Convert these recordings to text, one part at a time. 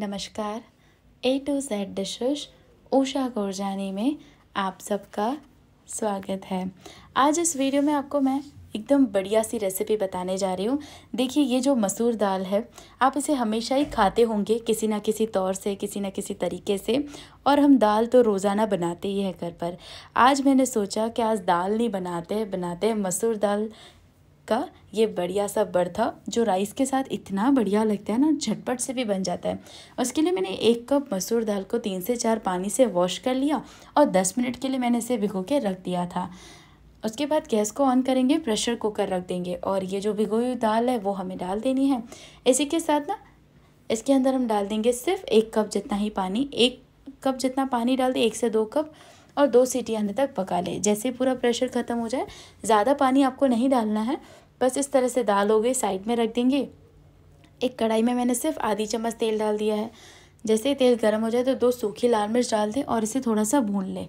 नमस्कार A to Z dishes Usha Gorjani में आप सबका स्वागत है आज इस वीडियो में आपको मैं एकदम बढ़िया सी रेसिपी बताने जा रही हूँ देखिए ये जो मसूर दाल है आप इसे हमेशा ही खाते होंगे किसी ना किसी तौर से किसी ना किसी तरीके से और हम दाल तो रोज़ाना बनाते ही है घर पर आज मैंने सोचा कि आज दाल नहीं बनाते बनाते मसूर दाल का ये बढ़िया सा बर्था जो राइस के साथ इतना बढ़िया लगता है ना झटपट से भी बन जाता है उसके लिए मैंने एक कप मसूर दाल को तीन से चार पानी से वॉश कर लिया और दस मिनट के लिए मैंने इसे भिगो के रख दिया था उसके बाद गैस को ऑन करेंगे प्रेशर कुकर रख देंगे और ये जो भिगोई हुई दाल है वो हमें डाल देनी है इसी के साथ ना इसके अंदर हम डाल देंगे सिर्फ एक कप जितना ही पानी एक कप जितना पानी डाल दें एक से दो कप और दो सीटी आने तक पका लें जैसे पूरा प्रेशर ख़त्म हो जाए ज़्यादा पानी आपको नहीं डालना है बस इस तरह से दाल हो गई साइड में रख देंगे एक कढ़ाई में मैंने सिर्फ आधी चम्मच तेल डाल दिया है जैसे ही तेल गर्म हो जाए तो दो सूखी लाल मिर्च डाल दें और इसे थोड़ा सा भून लें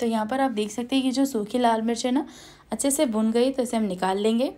तो यहाँ पर आप देख सकते हैं कि जो सूखी लाल मिर्च है ना अच्छे से भुन गई तो इसे हम निकाल लेंगे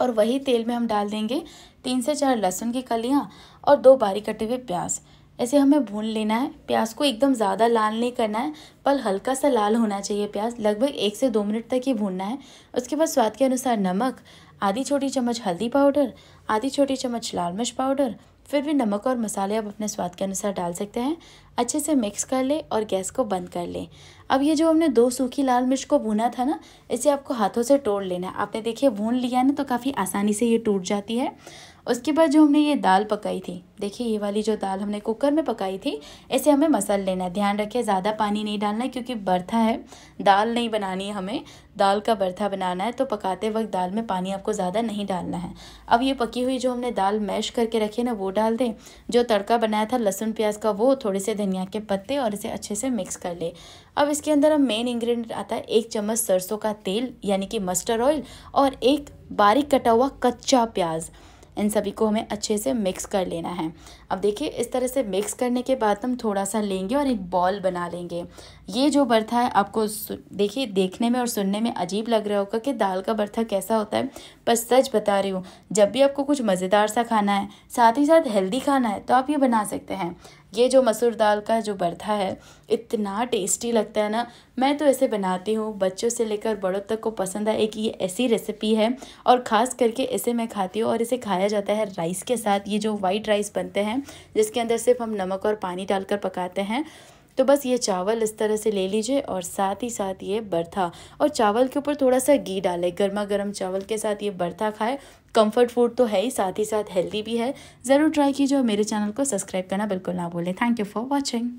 और वही तेल में हम डाल देंगे तीन से चार लहसुन की कलियाँ और दो बारीक कटे हुए प्याज ऐसे हमें भून लेना है प्याज को एकदम ज़्यादा लाल नहीं करना है पर हल्का सा लाल होना चाहिए प्याज लगभग एक से दो मिनट तक ही भूनना है उसके बाद स्वाद के अनुसार नमक आधी छोटी चम्मच हल्दी पाउडर आधी छोटी चम्मच लाल मिर्च पाउडर फिर भी नमक और मसाले आप अपने स्वाद के अनुसार डाल सकते हैं अच्छे से मिक्स कर लें और गैस को बंद कर लें अब ये जो हमने दो सूखी लाल मिर्च को भूना था ना इसे आपको हाथों से तोड़ लेना है आपने देखिए भून लिया ना तो काफ़ी आसानी से ये टूट जाती है उसके बाद जो हमने ये दाल पकाई थी देखिए ये वाली जो दाल हमने कुकर में पकाई थी ऐसे हमें मसल लेना है ध्यान रखें ज़्यादा पानी नहीं डालना क्योंकि बर्था है दाल नहीं बनानी है हमें दाल का बर्था बनाना है तो पकाते वक्त दाल में पानी आपको ज़्यादा नहीं डालना है अब ये पकी हुई जो हमने दाल मैश करके रखी है ना वो डाल दें जो तड़का बनाया था लहसुन प्याज का वो थोड़े से धनिया के पत्ते और इसे अच्छे से मिक्स कर ले अब इसके अंदर हम मेन इंग्रेडिएंट आता है एक चम्मच सरसों का तेल यानी कि मस्टर्ड ऑयल और एक बारीक कटा हुआ कच्चा प्याज इन सभी को हमें अच्छे से मिक्स कर लेना है अब देखिए इस तरह से मिक्स करने के बाद हम थोड़ा सा लेंगे और एक बॉल बना लेंगे ये जो बर्था है आपको देखिए देखने में और सुनने में अजीब लग रहा होगा कि दाल का बर्था कैसा होता है पर सच बता रही हूँ जब भी आपको कुछ मज़ेदार सा खाना है साथ ही साथ हेल्दी खाना है तो आप ये बना सकते हैं ये जो मसूर दाल का जो बर्था है इतना टेस्टी लगता है ना मैं तो ऐसे बनाती हूँ बच्चों से लेकर बड़ों तक को पसंद है एक ये ऐसी रेसिपी है और ख़ास करके इसे मैं खाती हूँ और इसे खाया जाता है राइस के साथ ये जो वाइट राइस बनते हैं जिसके अंदर सिर्फ हम नमक और पानी डालकर पकाते हैं तो बस ये चावल इस तरह से ले लीजिए और साथ ही साथ ये बर्था और चावल के ऊपर थोड़ा सा घी डालें गर्मा गर्म चावल के साथ ये बर्था खाए कंफर्ट फूड तो है ही साथ ही साथ हेल्दी भी है ज़रूर ट्राई कीजिए और मेरे चैनल को सब्सक्राइब करना बिल्कुल ना भूलें थैंक यू फॉर वॉचिंग